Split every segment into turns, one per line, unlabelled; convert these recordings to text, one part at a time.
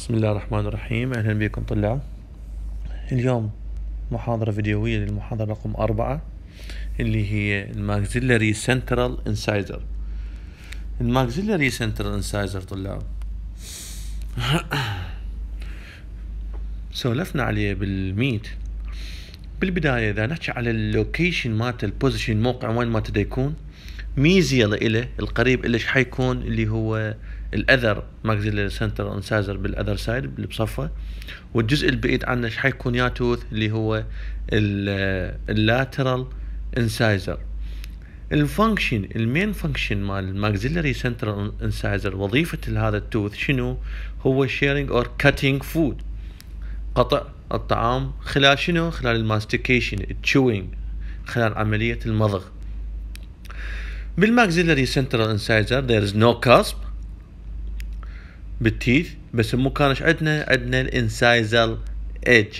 بسم الله الرحمن الرحيم أهلا بكم طلاب اليوم محاضرة فيديوية للمحاضرة رقم أربعة اللي هي الماكسيلاري سنترال انسايزر الماكسيلاري سنترال انسايزر طلاب سولفنا عليه بالميت بالبداية إذا نحكي على اللوكيشن مالته البوزيشن موقع وين مالته يكون ميزه يلا إله القريب إلش حيكون اللي هو الاذر ماكزيلر سنتر انسازر بالاذر سايد اللي بصفه والجزء البعيد عنه ايش حيكون يا توث اللي هو اللاترال انسايزر الفانكشن المين فانكشن مال الماكسيلاري سنترال انسايزر وظيفه هذا التوث شنو هو شيرنج اور كاتينج فود قطع الطعام خلال شنو خلال الماستيكيشن التشوينج خلال عمليه المضغ بالماكسيلاري سنترال انسايزر there is no cusp بالتيث بس مو كانش عندنا عندنا الانسايزر ايدج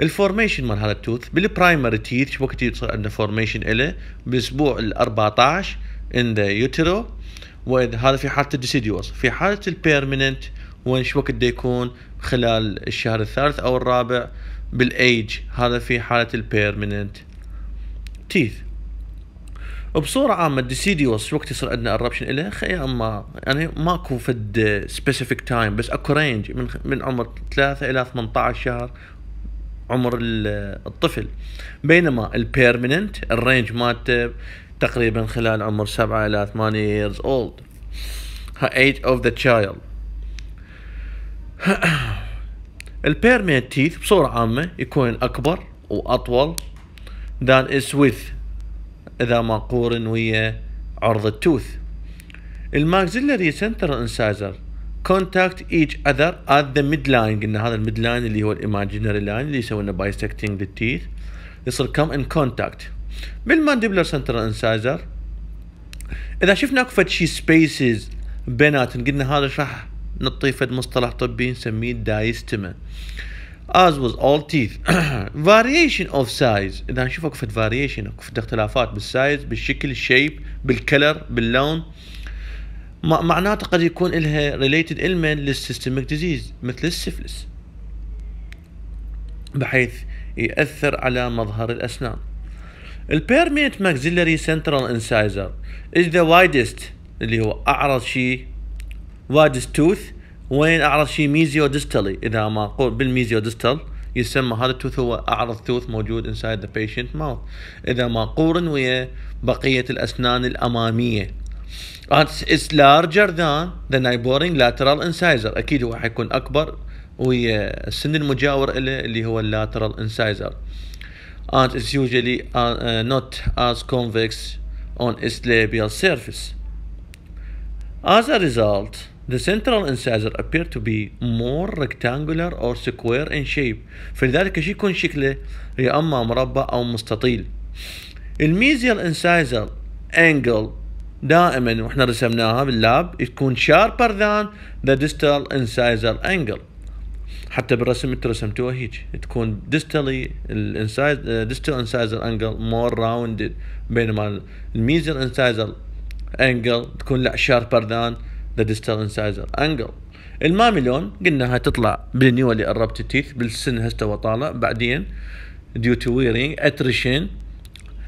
الفورميشن مال هذا التوث بالبرايمري تيث شو وقت يصير عندنا فورميشن اله بالاسبوع ال 14 ان ذا يوترو هذا في حاله الديسيديوس في حاله البيرمننت وين شو وقت يكون خلال الشهر الثالث او الرابع بالايج هذا في حاله البيرمننت تيث بصوره عامه ديسيديوس وقت يصير عندنا اربشن له يا اما يعني ماكو فد سبيسيفيك تايم بس اكو رينج من من عمر 3 الى 18 شهر عمر الطفل بينما البيرمننت الرينج مالته تقريبا خلال عمر 7 الى 8 years old age of the child البيرمننت تيث بصوره عامه يكون اكبر واطول than is with اذا ما قورن ويا عرض التوث الماكسيلري سنتر انسايزر كونتاكت ايتش اذر ات ذا ميد لاين قلنا هذا الميد لاين اللي هو الايماجينري لاين اللي يسوونه بايسكتنج للتيث يصير كم ان كونتاكت بالمانديبلر سنتر انسايزر اذا شفنا اكو فد شي سبيسز بيناتهم قلنا هذا راح نطي فد مصطلح طبي نسميه دايستما as was all teeth variation of size اذا نشوفك في variation في اختلافات بالسايز بالشكل الشيب بالكلر باللون معناته قد يكون لها related element للسيستميك ديزيز مثل السفلس بحيث يأثر على مظهر الأسنان البيرميت maxillary سنترال انسايزر is the widest اللي هو أعرض شيء widest tooth وين اعرض شيء ميزيو ديستالي اذا ما قول بالميزيو ديستال يسمى هذا التوث هو اعرض توث موجود انسايد ذا بيشنت ماوث اذا ما قورن ويا بقيه الاسنان الاماميه اتس لارجر ذان ذا نايبورينج لاترال انسايزر اكيد هو حيكون اكبر ويا السن المجاور له اللي هو اللاترال انسايزر and it's usually uh, uh, not as convex on its labial surface. As a result, The central incisor appear to be more rectangular or square in shape فلذلك شو يكون شكله يا اما مربع او مستطيل الميزيال انسايزر انجل دائما واحنا رسمناها باللاب يكون شاربر ذان ذا ديستال انسايزر انجل حتى بالرسم انتم رسمتوها هيك تكون ديستالي ديستال انسايزر انجل مور راوندد بينما الميزيال انسايزر انجل تكون لا شاربر ذان ذا ديستال انسايزر انجل الماميلون قلناها تطلع بالنيو اللي قربت التيث بالسن هسه وطالع بعدين ديو تو ويرينج اتريشن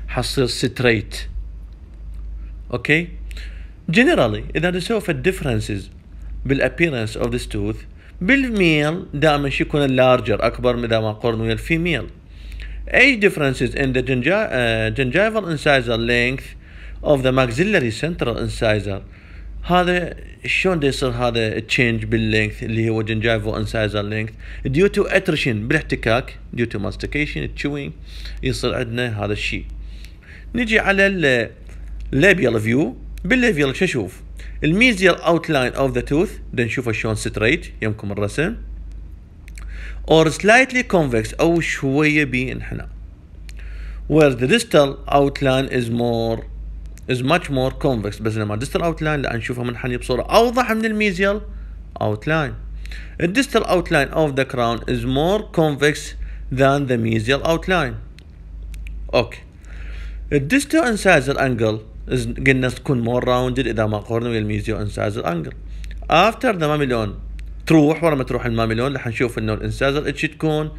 حصير ستريت اوكي جنرالي اذا نسوف الديفرنسز بالابيرنس اوف ذيس توث بالميل دائما يكون اللارجر اكبر من ما قرن ويا الفيميل age ديفرنسز ان ذا جنجايفر انسايزر لينث اوف ذا maxillary سنترال انسايزر هذا شلون يصير هذا تشينج باللينث اللي هو جنجايفو انسايزر لينث ديو تو اترشن بالاحتكاك ديو تو ماستيكيشن تشوينج يصير عندنا هذا الشيء نجي على الليبيال فيو بالليبيال شو اشوف الميزيال اوتلاين اوف ذا توث نشوفه شلون ستريت يمكم الرسم or slightly convex او شويه بانحناء where the distal outline is more از ماتش مور كونفكس بس لما ديستال اوت لاين لا نشوفها منحني بصوره اوضح من الميزيال اوت لاين الديستال اوت لاين اوف ذا كراون از مور كونفكس than the mesial outline اوكي الديستو انسايزر انجل قلنا تكون مور راوندد اذا ما قرنا ويا الميزيال انسايزر انجل افتر ذا ماميلون تروح ورا ما تروح الماميلون راح نشوف انه الانسايزر اتش تكون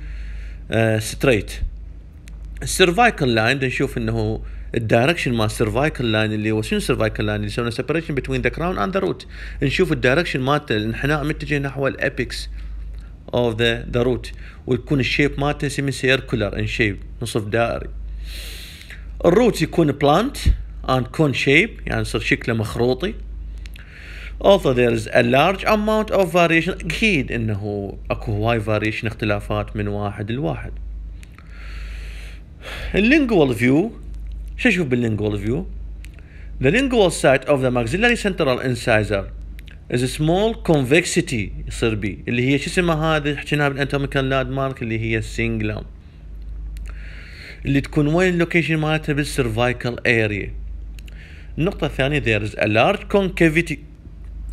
ستريت السيرفايكل لاين نشوف انه الدايركشن مال سيرفايكال لاين اللي هو شنو سيرفايكال لاين اللي يسمونه سيبريشن بتوين ذا كراون اند ذا روت نشوف الدايركشن مالته الانحناء متجه نحو الابيكس اوف ذا ذا روت ويكون الشيب مالته سيمي سيركولر ان شيب نصف دائري الروت يكون بلانت اند كون شيب يعني يصير شكله مخروطي also there is a large amount of variation اكيد انه اكو هواي variation اختلافات من واحد لواحد اللينجوال فيو شو اشوف باللينجوال فيو؟ The lingual site of the maxillary central incisor is a small convexity يصير بي اللي هي شو اسمها هذه حكيناها بالانتوميكال لاد مارك اللي هي السنجلام اللي تكون وين اللوكيشن مالتها بالسرفايكال اريا النقطة الثانية there is a large concavity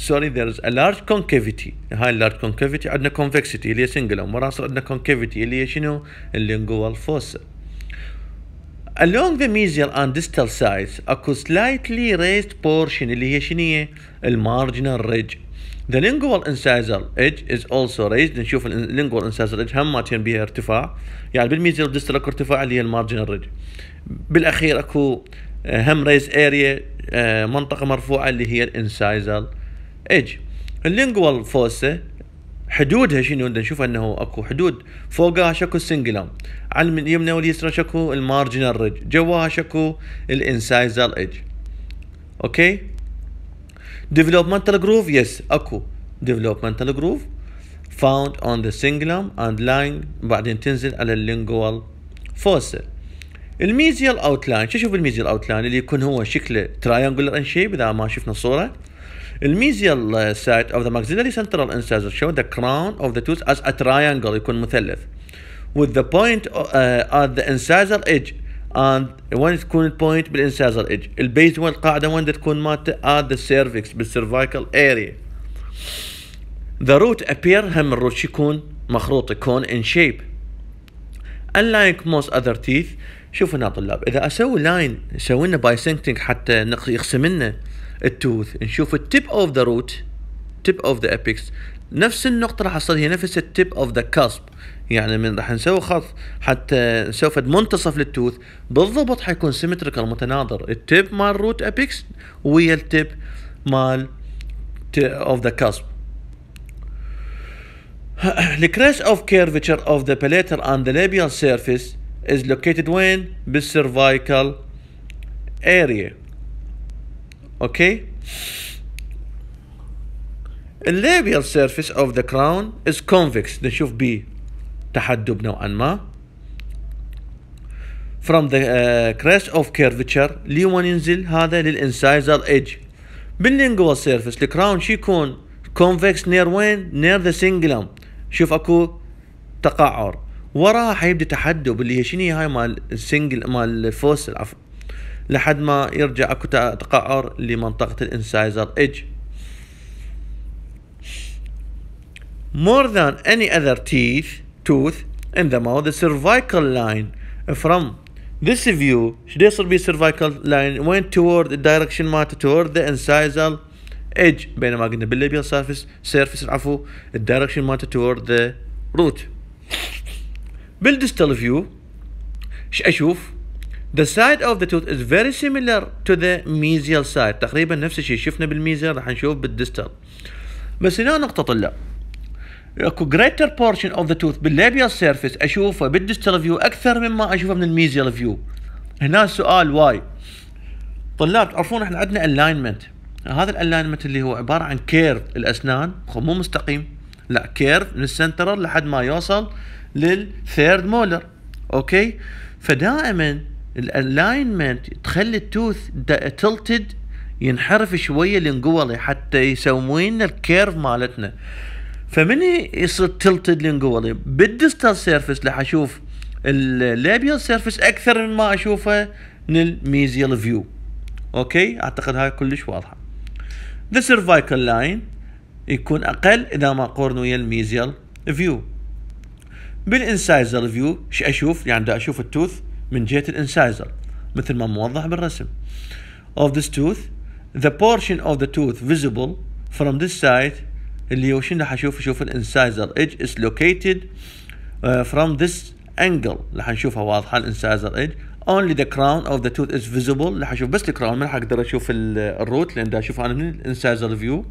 sorry there is a large concavity هاي اللارج concavity عندنا convexity اللي هي سنجل وراها عندنا concavity اللي هي شنو اللينجوال فوسا along the mesial and distal sides اكو slightly raised portion اللي هي شنية المارجنال ridge The lingual incisor edge is also raised نشوف lingual incisor edge هم ماتين بها ارتفاع يعني بالميزيال distal اكو ارتفاع اللي هي المارجنال ريدج بالاخير اكو آه، هم ريز اريا آه، منطقة مرفوعة اللي هي incisor edge اللينجوال فوسة حدودها شنو نشوف انه اكو حدود فوقها شكو السنجلوم على اليمنى واليسرى شكو المارجنال ريج جواها شكو الانسايزال ايدج اوكي ديفلوبمنتال جروف يس اكو ديفلوبمنتال جروف found on the cingulum and line بعدين تنزل على اللينجوال فوسا الميزيال اوتلاين شو شوف الميزيال اوتلاين اللي يكون هو شكله تراينجولر ان شيب اذا ما شفنا الصوره الميزيال سايت اوف ذا maxillary central incisor show the crown of the tooth as a triangle يكون مثلث with the point uh, at the incisor edge and وين تكون point بالانسازر edge البيز وين القاعدة وين تكون مالته at the cervix بالسيرفايكال area the root appear هم الروت يكون مخروط يكون in shape unlike most other teeth شوف هنا طلاب اذا اسوي لاين يسوي لنا بايسنكتنج حتى يقسم لنا التوث نشوف التيب اوف ذا روت تيب اوف ذا ابيكس نفس النقطة راح تصير هي نفس التيب اوف ذا كاسب يعني من راح نسوي خط حتى نسوي فد منتصف للتوث بالضبط حيكون سيمتريكال متناظر التيب مال روت ابيكس ويا التيب مال اوف ذا كاسب The crest of curvature of the palatal and the labial surface is located when cervical area اوكي الليبيال سيرفيس اوف ذا كراون از كونفكس نشوف ب تحدب نوعا ما from the uh, crest of curvature وين ينزل هذا للانسايزر ايدج باللينجوال سيرفيس الكراون شو يكون كونفكس نير وين نير ذا سنجلم شوف اكو تقعر وراها حيبدا تحدب اللي هي شنو هاي مال السنجل مال الفوسل عفوا لحد ما يرجع اكو تقعر لمنطقه الانسايزر اج more than any other teeth tooth in the mouth the cervical line from this view شو يصير be cervical line وين toward the direction مالته toward the incisal edge بينما قلنا بالليبيال سيرفيس سيرفيس العفو الدايركشن مالته toward the root بالديستال فيو ايش اشوف The side of the tooth is very similar to the mesial side تقريبا نفس الشيء شفنا بالميزيال راح نشوف بالدستال بس هنا نقطة طلع اكو greater portion of the tooth بالليبيال سيرفيس اشوفه بالدستال فيو اكثر مما اشوفه من الميزيال فيو هنا السؤال واي طلاب تعرفون احنا عندنا alignment هذا الاينمنت اللي هو عباره عن كيرف الاسنان مو مستقيم لا كيرف من السنترال لحد ما يوصل للثيرد مولر اوكي فدائما الالاينمنت تخلي التوث تلتد ينحرف شويه لنقولي حتى يسوون الكيرف مالتنا فمن يصير تلتد لنقولي بالديستال سيرفس راح اشوف الليبيال سيرفس اكثر من ما اشوفه من الميزيال فيو اوكي اعتقد هاي كلش واضحه ذا سيرفايكال لاين يكون اقل اذا ما قورنوا ويا الميزيال فيو بالانسايزر فيو ايش اشوف يعني دا اشوف التوث من جهة الانسايزر مثل ما موضح بالرسم of this tooth the portion of the tooth visible from this side اللي هو شنو اشوف شوف الانسايزر edge is located uh, from this angle اللي حنشوفها واضحة الانسايزر edge only the crown of the tooth is visible راح اشوف بس الكراون ما راح اقدر اشوف الروت لان دا اشوفها انا من الانسايزر فيو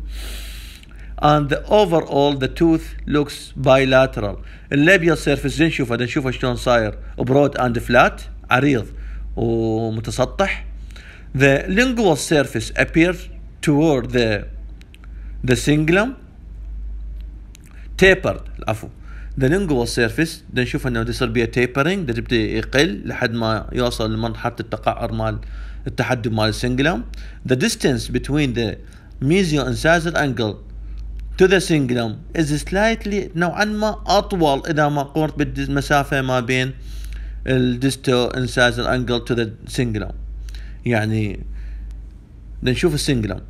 and the overall the tooth looks bilateral الليبيال سيرفيس نشوفه دا نشوفه شلون صاير broad and flat عريض ومتسطح the lingual surface appears toward the the cingulum tapered العفو the lingual surface دا نشوف انه يصير بيه tapering دا يبدا يقل لحد ما يوصل لمرحله التقعر مال التحدب مال السنجلوم the distance between the mesial incisor angle to the singulum is slightly نوعا ما أطول إذا ما قمت بالمسافة ما بين الديستو انسايزر انجل تو the singulum يعني نشوف السنجلم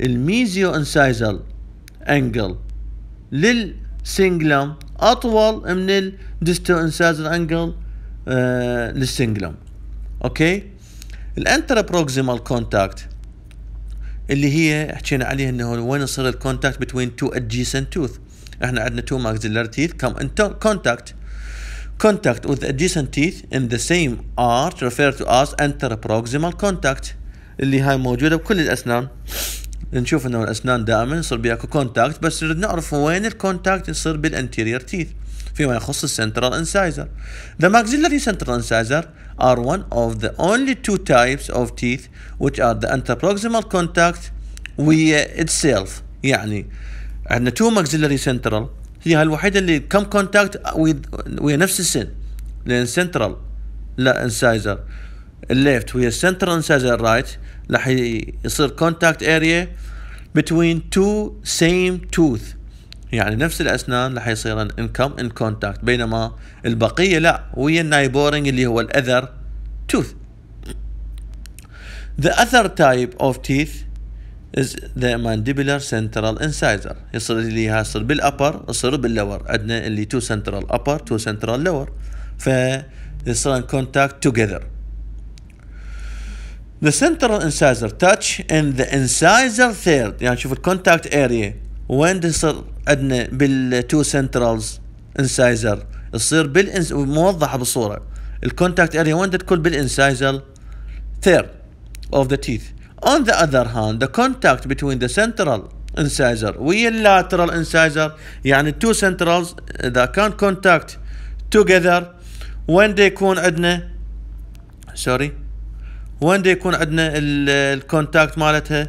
الميزيو انسايزر انجل للسنجلم اطول من الديستو انسايزر انجل آه للسنجلم اوكي الانترا بروكسيمال كونتاكت اللي هي حكينا عليها انه وين يصير الكونتاكت بين تو ادجيسنت توث احنا عندنا تو maxillary teeth come into contact contact with adjacent teeth in the same arch referred to as interproximal contact اللي هاي موجوده بكل الاسنان نشوف انه الاسنان دائما يصير بيها كونتاكت بس نريد نعرف وين الكونتاكت يصير بالانتيرير تيث فيما يخص السنترال انسايزر ذا ماكسيلاري سنترال انسايزر are one of the only two types of teeth which are the interproximal contact with uh, itself يعني عندنا two maxillary central هي الوحيدة اللي come contact with نفس السن لأن central لا incisor left ويا central incisor right لح يصير contact area between two same tooth يعني نفس الاسنان راح يصيرن ان كم ان كونتاكت بينما البقيه لا ويا النايبورنج اللي هو الاذر توث ذا اذر تايب اوف تيث از ذا مانديبولار سنترال انسايزر يصير اللي يصير بالابر يصير باللور عندنا اللي تو سنترال ابر تو سنترال لور ف يصيرن كونتاكت توجذر The central incisor touch in the incisor third يعني شوف الكونتاكت area. وين تصير عندنا بالتو سنترالز انسايزر تصير بالانس موضحه بالصوره الكونتاكت اريا وين تكون بالانسايزر ثيرد اوف ذا تيث on the other hand the contact between the central انسايزر ويا lateral انسايزر يعني two سنترالز اذا كان contact together وين دا يكون عندنا سوري وين دا يكون عندنا الكونتاكت مالتها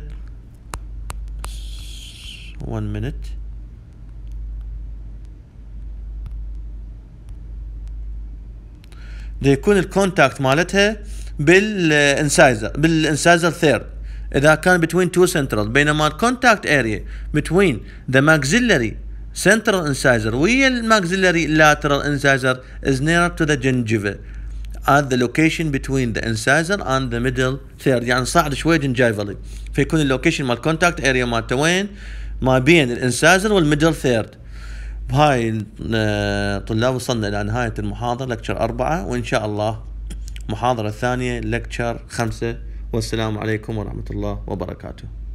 1 minute يكون الكونتاكت مالتها بالانسايزر بالانسايزر ثيرد اذا كان بين تو سنترال بينما الكونتاكت اريا بين ذا ماكسيلري سنترال انسايزر ويا الماكسيلري lateral انسايزر is nearer to the gingiva at the location between the incisor and the middle third يعني صعد شوي جنجايفلي فيكون اللوكيشن مال كونتاكت اريا مالته وين ما بين الانسايزر والميدل ثيرد بهاي الطلاب آه، وصلنا إلى نهاية المحاضرة لكتشر أربعة وإن شاء الله المحاضرة الثانية لكتشر خمسة والسلام عليكم ورحمة الله وبركاته